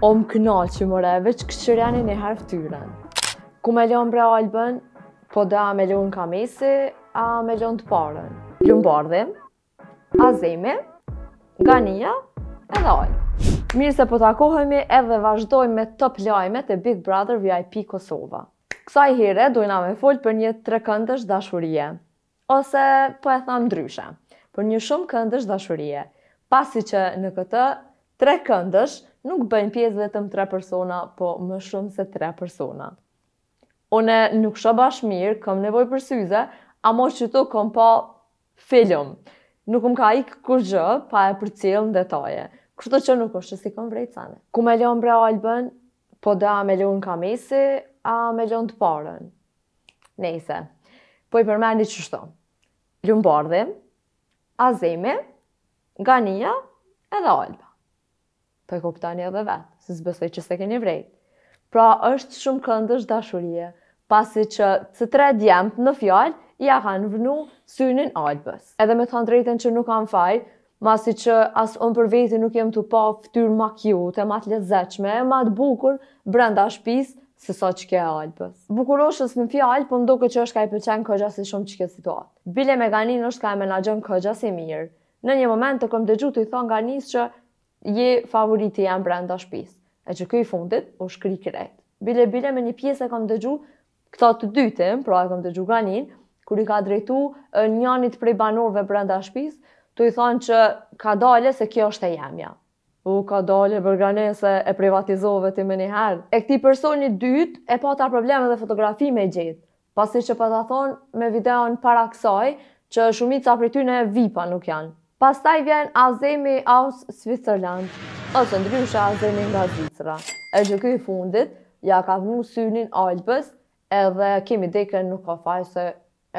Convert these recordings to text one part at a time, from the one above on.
O më kënaqë që mëre, veç këshërjanin e harë fëtyren. Ku me lënë bre Albën, po a me lënë kamisi, a me lënë të parën. Lënë bardhim, azemi, Gania, edhe ojnë. Mirë se po takohemi edhe vazhdojmë me top lajmet e Big Brother VIP Kosova. Kësaj here dojna me folë për një tre këndësh dashurie. Ose, po e thamë ndryshe, për një shumë këndësh dashurie. Pasi që në këtë tre këndësh nuk bëjnë pjesë vetëm tre persona, po më shumë se tre persona. Une nuk shë bashkë mirë, kom nevoj për syze, a mo që tu kom pa film. Nuk më ka ikë kur gjë, pa e për cilë në detaje. Kështë që nuk është si kom vrejtë sane. Ku me lënë bre albën, po da me lënë kamisi, a me lënë të parën. Nejse, po i përmeni që shto. Lënë bardhim, azemi, ganija, edhe alba po e kuptoni edhe vetë, se zbesoj që se keni vrejt. Pra, është shumë këndësh dashurie, pasi që të tre djemët në fjallë, ja kanë vënu synin albës. Edhe me thënë drejten që nuk kanë faj, masi që asë unë për veti nuk jem të pa ftyrë ma kjute, ma të letëzeqme, ma të bukur, brenda shpisë, se sa që ke albës. Bukuroshës në fjallë, po ndoke që është ka i përqenë këgja si shumë që ke situatë. Bile me ganin është ka i menagjën këgja si mirë. Në një moment të këm dëgju të i thonë ganis që je favoriti jam brenda shpis. E që këj fundit, u shkri krejt. Bile, bile, me një piesë e kam dëgju, këta të dytim, pra e kam dëgju granin, kër i ka drejtu njanit prej banove brenda shpis, të i thonë që ka dale se kjo është e jemja. U, ka dale bërgane se e privatizove ti me një herë. E këti personi dytë e po ta probleme dhe fotografi me gjithë. Pasi që pa ta thonë me videon para kësaj, që shumica për ty në vip vipa nuk janë pastaj vjen Azemi aus Switzerland, ose ndryshe Azemi nga Zicra. E që këj fundit, ja ka vënu synin Albës, edhe kemi deke nuk ka faj se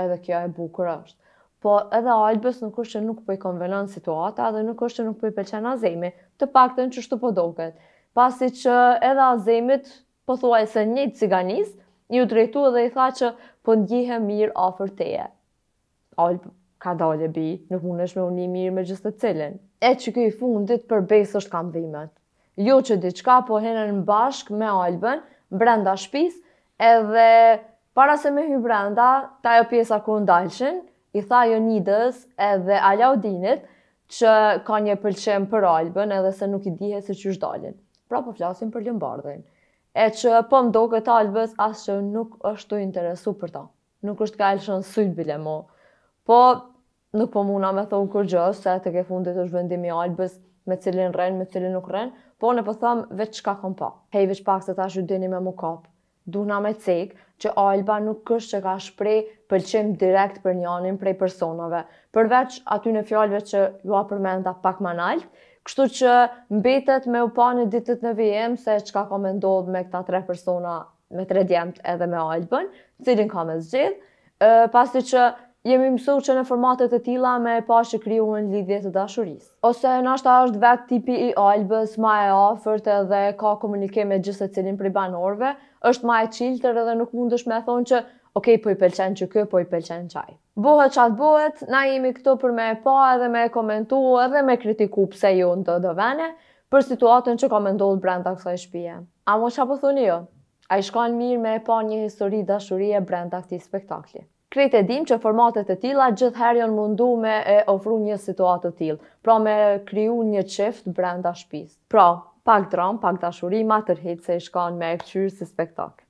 edhe kjo e bukur është. Po edhe Albës nuk është nuk po i konvenon situata dhe nuk është nuk po i pëlqen Azemi, të pak të në qështu po doket. Pasi që edhe Azemit, po thua e se një ciganis, ju drejtu edhe i tha që po ndjihe mirë afer teje. Albë ka dalë e bi, nuk mund është me unë mirë me gjithë të cilin. E që këj fundit për besë është kam dhimet. Jo që diçka, po henën bashk me Albën, brenda shpis, edhe para se me hy brenda, ta jo pjesa ku ndalëshin, i tha jo njëdës edhe Alaudinit, që ka një pëlqem për Albën edhe se nuk i dihe se që është dalin. Pra po flasim për lëmbardhin. E që po mdo këtë Albës asë që nuk është të interesu për ta. Nuk është ka elshën bile mo. Po nuk po muna me thonë kur gjë, se të ke fundit është vendimi albës, me cilin rren, me cilin nuk rren, po në po thëmë veç shka kom pa. Hej, veç pak se ta shu dini me më kapë, Duna me cikë që Alba nuk kështë që ka shprej pëlqim direkt për një anin prej personave, përveç aty në fjallëve që ju a përmenda pak më naltë, kështu që mbetet me u pa në ditët në vijem se që ka kom me këta tre persona me tre djemët edhe me Albën, cilin ka me zgjith, pasi që jemi mësu që në formatet e tila me pa që kryu në lidhje të dashuris. Ose nështë a është vetë tipi i albës, ma e ofërt edhe ka komunike me gjithë se cilin për i banorve, është ma e qiltër edhe nuk mund është me thonë që okej, okay, po i pëlqen që kjo, po i pëlqen qaj. Bohet që atë bohet, na jemi këto për me pa edhe me komentu edhe me kritiku pse ju në të dëvene për situatën që ka me ndollë brenda kësaj shpije. A mo që apë po thuni jo? A i shkanë mirë me e pa një histori dashurie brenda këti spektakli. Krejt e dim që formatet e tila gjithherë janë mundu me e ofru një situatë të tilë, pra me kryu një qift brenda shpis. Pra, pak dron, pak dashuri, ma se i me e këqyrë si spektakë.